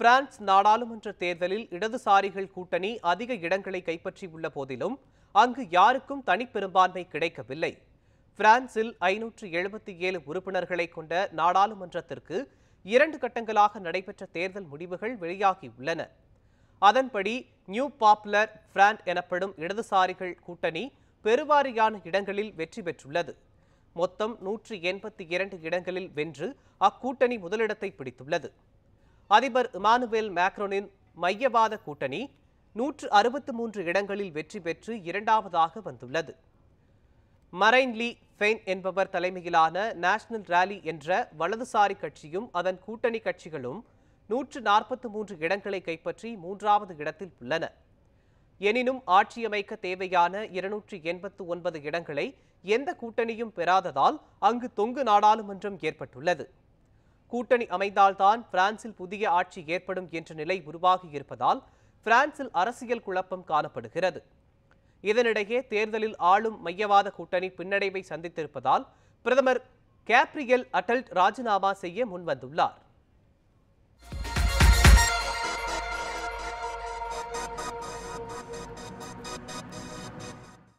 France நாடாளுமன்ற தேர்தலில் இடதுசாரிகள் கூட்டணி அதிக இடங்களை கைப்பற்றியுள்ள போதிலும் அங்கு யாருக்கும் தனிப்பெரும்பான்மை கிடைக்கவில்லை பிரான்சில் ஐநூற்று எழுபத்தி ஏழு உறுப்பினர்களை கொண்ட நாடாளுமன்றத்திற்கு இரண்டு கட்டங்களாக நடைபெற்ற தேர்தல் முடிவுகள் வெளியாகியுள்ளன அதன்படி நியூ பாப்புலர் பிராண்ட் எனப்படும் இடதுசாரிகள் கூட்டணி பெருவாரியான இடங்களில் வெற்றி பெற்றுள்ளது மொத்தம் நூற்றி எண்பத்தி இரண்டு இடங்களில் வென்று அக்கூட்டணி முதலிடத்தை பிடித்துள்ளது அதிபர் இமானுவேல் மேக்ரோனின் மையவாத கூட்டணி நூற்று அறுபத்து மூன்று இடங்களில் வெற்றி பெற்று இரண்டாவதாக வந்துள்ளது மரைன் லீ ஃபெயின் என்பவர் தலைமையிலான நேஷனல் ரேலி என்ற வலதுசாரி கட்சியும் அதன் கூட்டணி கட்சிகளும் நூற்று நாற்பத்து மூன்று இடங்களை கைப்பற்றி மூன்றாவது இடத்தில் உள்ளன எனினும் ஆட்சியமைக்க தேவையான இருநூற்றி எண்பத்து ஒன்பது இடங்களை எந்த கூட்டணியும் பெறாததால் அங்கு தொங்கு நாடாளுமன்றம் ஏற்பட்டுள்ளது கூட்டணி அமைந்தால்தான் பிரான்சில் புதிய ஆட்சி ஏற்படும் என்ற நிலை உருவாகியிருப்பதால் பிரான்சில் அரசியல் குழப்பம் காணப்படுகிறது இதனிடையே தேர்தலில் ஆளும் மையவாத கூட்டணி பின்னடைவை சந்தித்திருப்பதால் பிரதமர் கேப்ரியல் அடல்ட் ராஜினாமா செய்ய முன்வந்துள்ளார்